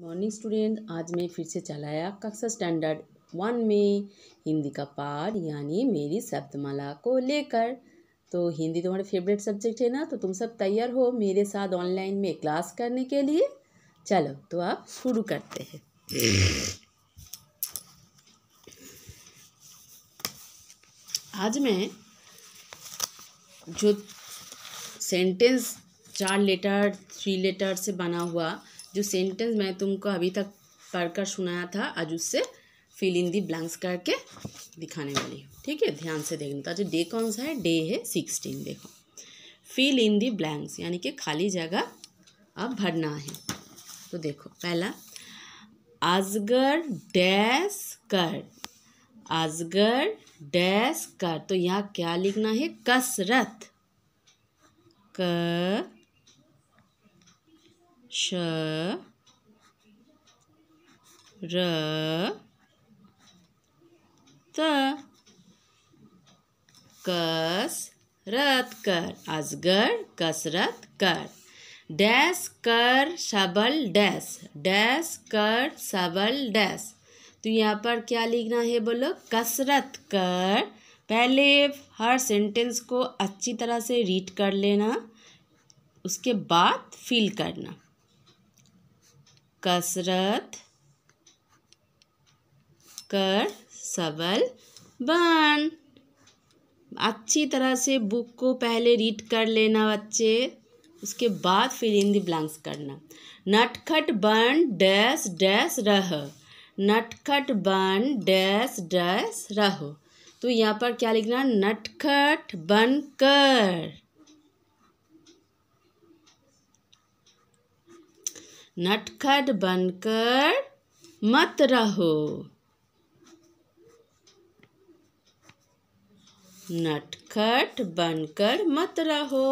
morning student आज मैं फिर से चलाया कक्षा स्टैंडर्ड वन में हिंदी का पाठ यानी मेरी शब्दमाला को लेकर तो हिंदी तुम्हारे फेवरेट सब्जेक्ट है ना तो तुम सब तैयार हो मेरे साथ ऑनलाइन में क्लास करने के लिए चलो तो आप शुरू करते हैं आज मैं जो सेंटेंस चार लेटर थ्री लेटर से बना हुआ जो सेंटेंस मैं तुमको अभी तक पढ़कर सुनाया था आज उससे फिल इन दी ब्लैंक्स करके दिखाने वाली हूँ ठीक है ध्यान से देखना तो डे कौन सा है डे है सिक्सटीन देखो फिल इन दी ब्लैंक्स यानी कि खाली जगह अब भरना है तो देखो पहला आजगर डैस कर आजगर डैस कर तो यहाँ क्या लिखना है कसरत कर श र त रत कर अजगर कसरत कर डैस कर सबल डैस डैस कर सबल डैस तो यहाँ पर क्या लिखना है बोलो कसरत कर पहले हर सेंटेंस को अच्छी तरह से रीड कर लेना उसके बाद फील करना कसरत कर सबल बन अच्छी तरह से बुक को पहले रीड कर लेना बच्चे उसके बाद फिर इन द ब्लैंक्स करना नटखट बन डैश डैश रह नटखट बन डैश डैश रहो तो यहाँ पर क्या लिखना नटखट कर नटखट बनकर मत रहो नटखट बनकर मत रहो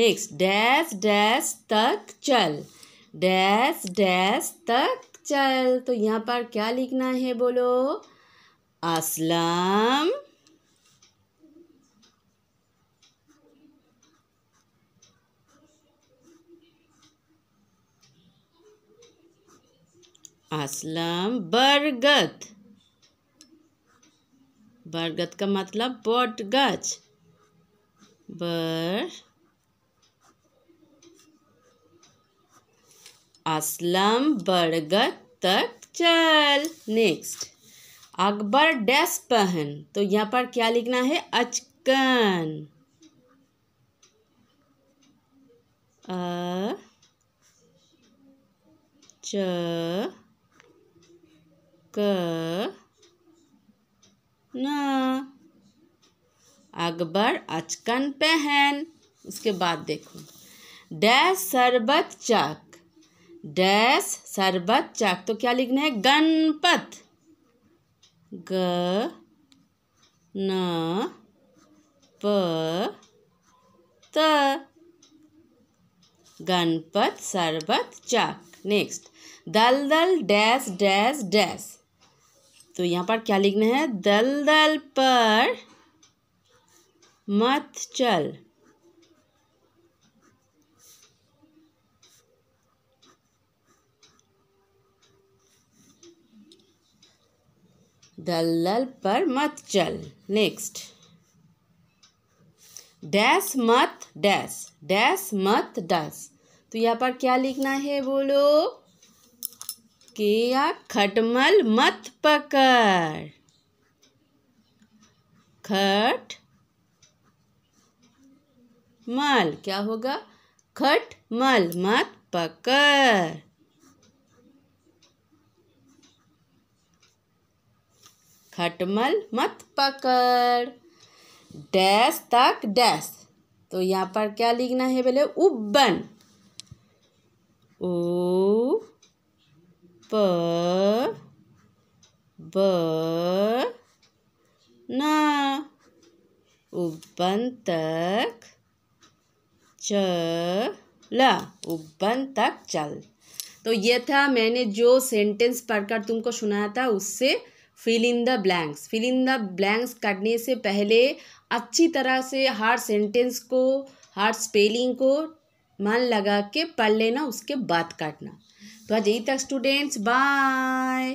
नेक्स्ट डैश डैश तक चल डैश डैश तक चल तो यहाँ पर क्या लिखना है बोलो असलम असलम बरगद बरगद का मतलब बट गज बर असलम बरगद तक चल नेक्स्ट अकबर डैस पहन तो यहाँ पर क्या लिखना है अचकन अ च क ना अकबर अचकन पहन उसके बाद देखो डैश शरबत चक डैश शरबत चक तो क्या लिखना है गणपत ग न प त गणपत शरबत चक नेक्स्ट दल दल डैश डैश डैश तो यहाँ पर क्या लिखना है दलदल पर मत चल दलदल पर मत चल नेक्स्ट डैश मत डैस डैश मत डस तो यहाँ पर क्या लिखना है बोलो उसके या खटमल मत पकड़ खट मल क्या होगा खट मल मत पकड़ खटमल मत पकड़ डैश तक डैश तो यहाँ पर क्या लिखना है बोले उब्बन ओ प ब न उपबन तक ल उपबन तक चल तो ये था मैंने जो सेंटेंस पढ़कर तुमको सुनाया था उससे fill in the blanks fill in the blanks करने से पहले अच्छी तरह से हर सेंटेंस को हर स्पेलिंग को मन लगा के पढ़ लेना उसके बाद काटना तो आज यही तक स्टूडेंट्स बाय